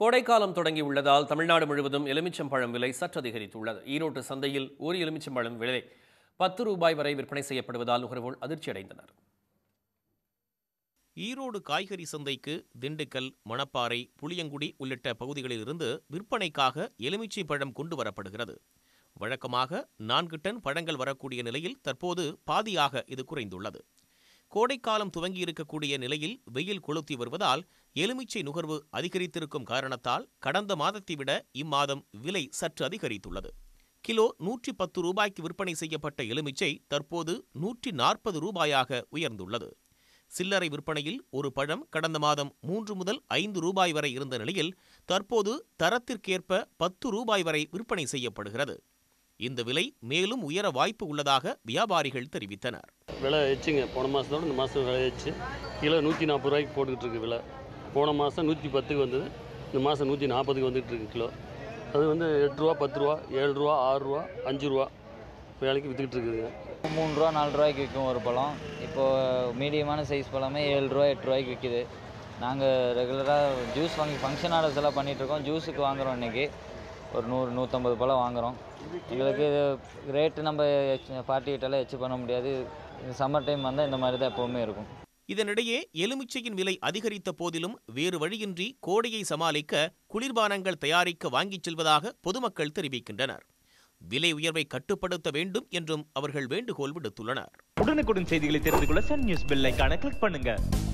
கோடைக்காலம் தொடங்கி உள்ளதால் தமிழ்நாடு முழுவதும் எலுமிச்சம்பழம் விலை சற்று அதிகரித்துள்ளது ஈரோட்டு சந்தையில் ஒரு எலுமிச்சம்பழம் விலை பத்து ரூபாய் வரை விற்பனை செய்யப்படுவதால் நுகர்வோர் அதிர்ச்சியடைந்தனர் ஈரோடு காய்கறி சந்தைக்கு திண்டுக்கல் மணப்பாறை புளியங்குடி உள்ளிட்ட பகுதிகளிலிருந்து விற்பனைக்காக எலுமிச்சை பழம் கொண்டு வரப்படுகிறது வழக்கமாக நான்கு டன் பழங்கள் வரக்கூடிய நிலையில் தற்போது பாதியாக இது குறைந்துள்ளது கோடைக்காலம் துவங்கியிருக்கக்கூடிய நிலையில் வெயில் கொளுத்தி வருவதால் எலுமிச்சை நுகர்வு அதிகரித்திருக்கும் காரணத்தால் கடந்த மாதத்தை விட இம்மாதம் விலை சற்று அதிகரித்துள்ளது கிலோ நூற்றி பத்து ரூபாய்க்கு விற்பனை செய்யப்பட்ட எலுமிச்சை தற்போது நூற்றி நாற்பது ரூபாயாக உயர்ந்துள்ளது சில்லறை விற்பனையில் ஒரு பழம் கடந்த மாதம் மூன்று முதல் ஐந்து ரூபாய் வரை இருந்த நிலையில் தற்போது தரத்திற்கேற்ப பத்து ரூபாய் வரை விற்பனை செய்யப்படுகிறது இந்த விலை மேலும் உயர வாய்ப்பு உள்ளதாக வியாபாரிகள் தெரிவித்தனர் விலை வச்சுங்க போன மாதத்தோட இந்த மாதம் விலை எச்சு கிலோ நூற்றி நாற்பது ரூபாய்க்கு போட்டுக்கிட்டு இருக்கு விலை போன மாதம் நூற்றி பத்துக்கு வந்தது இந்த மாதம் நூற்றி நாற்பதுக்கு வந்துகிட்டு இருக்கு கிலோ அது வந்து எட்டு ரூபா பத்து ரூபா ஏழு ரூபா ஆறு ரூபா அஞ்சு ரூபா வேலைக்கு விற்றுக்கிட்டு இருக்குதுங்க மூணு ரூபா நாலு ரூபாய்க்கு விற்கும் ஒரு பழம் இப்போது மீடியமான சைஸ் பழமே ஏழு ரூபா எட்டு ரூபாய்க்கு விற்கிது நாங்கள் ரெகுலராக ஜூஸ் வாங்கி ஃபங்க்ஷன் ஆர்டர்ஸ் எல்லாம் பண்ணிகிட்ருக்கோம் ஜூஸுக்கு வாங்குகிறோம் இன்றைக்கி ஒரு நூறு நூற்றம்பது போல் வாங்குகிறோம் எங்களுக்கு இது ரேட்டு நம்ம பார்ட்டிகிட்டெல்லாம் எச்சு பண்ண முடியாது சம்மர் டைம் வந்தால் இந்த மாதிரி தான் எப்போவுமே இருக்கும் இதனிடையே எலுமிச்சையின் விலை அதிகரித்த போதிலும் வேறு வழியின்றி கோடையை சமாளிக்க குளிர்பானங்கள் தயாரிக்க வாங்கிச் செல்வதாக பொதுமக்கள் தெரிவிக்கின்றனர் விலை உயர்வை கட்டுப்படுத்த வேண்டும் என்றும் அவர்கள் வேண்டுகோள் விடுத்துள்ளனர் உடனுக்குடன் செய்திகளை தெரிந்து கொள்ள சன் நியூஸ் பெல்லைக்கான கிளிக் பண்ணுங்க